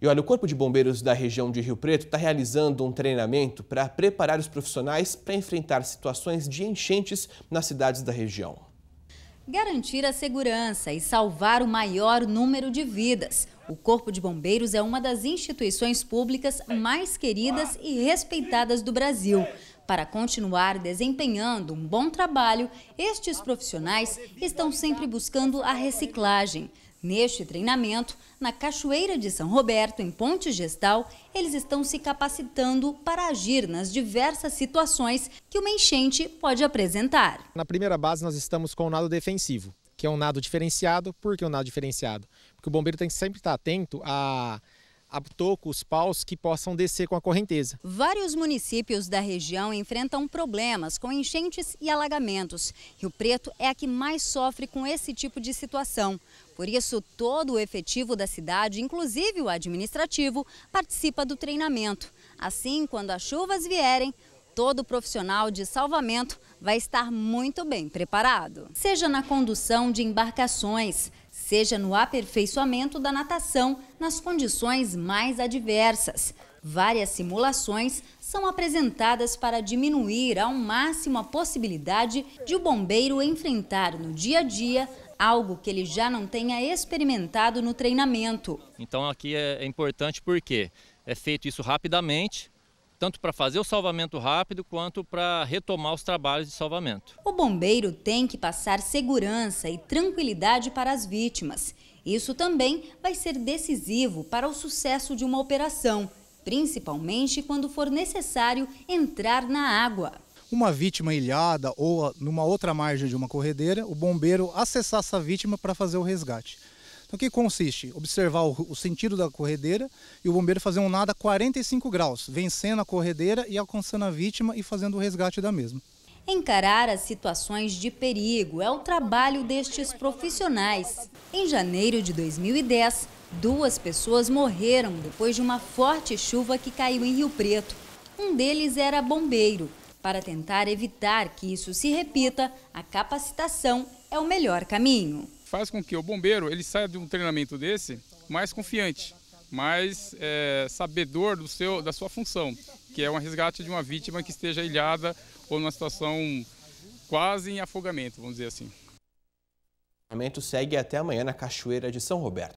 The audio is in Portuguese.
E olha, o Corpo de Bombeiros da região de Rio Preto está realizando um treinamento para preparar os profissionais para enfrentar situações de enchentes nas cidades da região. Garantir a segurança e salvar o maior número de vidas. O Corpo de Bombeiros é uma das instituições públicas mais queridas e respeitadas do Brasil. Para continuar desempenhando um bom trabalho, estes profissionais estão sempre buscando a reciclagem. Neste treinamento, na Cachoeira de São Roberto, em Ponte Gestal, eles estão se capacitando para agir nas diversas situações que uma enchente pode apresentar. Na primeira base, nós estamos com o nado defensivo, que é um nado diferenciado. Por que um nado diferenciado? Porque o bombeiro tem que sempre estar atento a os paus que possam descer com a correnteza. Vários municípios da região enfrentam problemas com enchentes e alagamentos. Rio Preto é a que mais sofre com esse tipo de situação. Por isso, todo o efetivo da cidade, inclusive o administrativo, participa do treinamento. Assim, quando as chuvas vierem, todo profissional de salvamento vai estar muito bem preparado. Seja na condução de embarcações, seja no aperfeiçoamento da natação nas condições mais adversas. Várias simulações são apresentadas para diminuir ao máximo a possibilidade de o bombeiro enfrentar no dia a dia algo que ele já não tenha experimentado no treinamento. Então aqui é, é importante porque é feito isso rapidamente, tanto para fazer o salvamento rápido quanto para retomar os trabalhos de salvamento. O bombeiro tem que passar segurança e tranquilidade para as vítimas. Isso também vai ser decisivo para o sucesso de uma operação, principalmente quando for necessário entrar na água. Uma vítima ilhada ou numa outra margem de uma corredeira, o bombeiro acessar essa vítima para fazer o resgate. Então, o que consiste? Observar o, o, sentido da corredeira e o bombeiro fazer um nada a 45 graus, vencendo a corredeira e alcançando a vítima e fazendo o resgate da mesma. Encarar as situações de perigo é o trabalho destes profissionais. Em janeiro de 2010, duas pessoas morreram depois de uma forte chuva que caiu em Rio Preto. Um deles era bombeiro. Para tentar evitar que isso se repita, a capacitação é o melhor caminho faz com que o bombeiro ele saia de um treinamento desse mais confiante, mais é, sabedor do seu, da sua função, que é um resgate de uma vítima que esteja ilhada ou numa situação quase em afogamento, vamos dizer assim. O treinamento segue até amanhã na Cachoeira de São Roberto.